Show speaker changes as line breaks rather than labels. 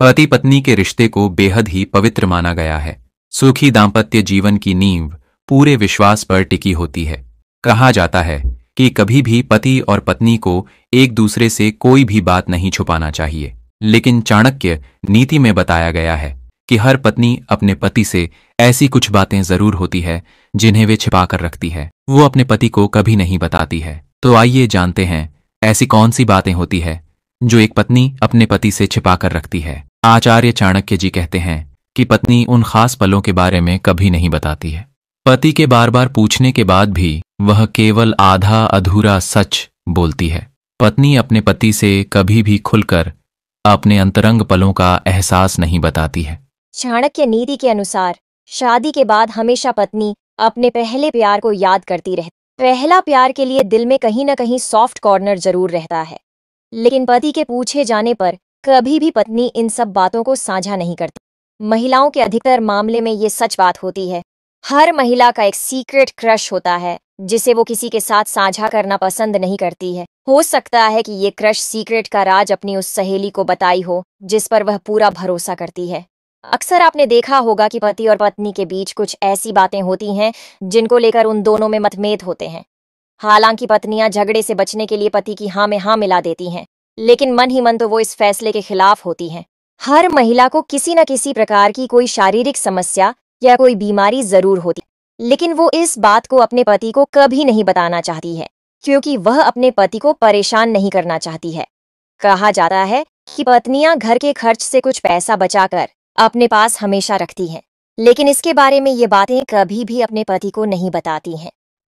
पति पत्नी के रिश्ते को बेहद ही पवित्र माना गया है सुखी दाम्पत्य जीवन की नींव पूरे विश्वास पर टिकी होती है कहा जाता है कि कभी भी पति और पत्नी को एक दूसरे से कोई भी बात नहीं छुपाना चाहिए लेकिन चाणक्य नीति में बताया गया है कि हर पत्नी अपने पति से ऐसी कुछ बातें जरूर होती है जिन्हें वे छिपा कर रखती है वो अपने पति को कभी नहीं बताती है तो आइए जानते हैं ऐसी कौन सी बातें होती है जो एक पत्नी अपने पति से छिपा कर रखती है आचार्य चाणक्य जी कहते हैं कि पत्नी उन खास पलों के बारे में कभी नहीं बताती है पति के बार बार पूछने के बाद भी वह केवल आधा अधूरा सच बोलती है पत्नी अपने पति से कभी भी खुलकर अपने अंतरंग पलों का एहसास नहीं बताती है
चाणक्य नीति के अनुसार शादी के बाद हमेशा पत्नी अपने पहले प्यार को याद करती रहती पहला प्यार के लिए दिल में कहीं न कहीं सॉफ्ट कॉर्नर जरूर रहता है लेकिन पति के पूछे जाने पर कभी भी पत्नी इन सब बातों को साझा नहीं करती महिलाओं के अधिकतर मामले में ये सच बात होती है हर महिला का एक सीक्रेट क्रश होता है जिसे वो किसी के साथ साझा करना पसंद नहीं करती है हो सकता है कि ये क्रश सीक्रेट का राज अपनी उस सहेली को बताई हो जिस पर वह पूरा भरोसा करती है अक्सर आपने देखा होगा कि पति और पत्नी के बीच कुछ ऐसी बातें होती हैं जिनको लेकर उन दोनों में मतभेद होते हैं हालांकि पत्नियां झगड़े से बचने के लिए पति की हाँ में हाँ मिला देती हैं लेकिन मन ही मन तो वो इस फैसले के खिलाफ होती हैं हर महिला को किसी न किसी प्रकार की कोई शारीरिक समस्या या कोई बीमारी जरूर होती लेकिन वो इस बात को अपने पति को कभी नहीं बताना चाहती है क्योंकि वह अपने पति को परेशान नहीं करना चाहती है कहा जाता है कि पत्नियां घर के खर्च से कुछ पैसा बचाकर अपने पास हमेशा रखती हैं लेकिन इसके बारे में ये बातें कभी भी अपने पति को नहीं बताती हैं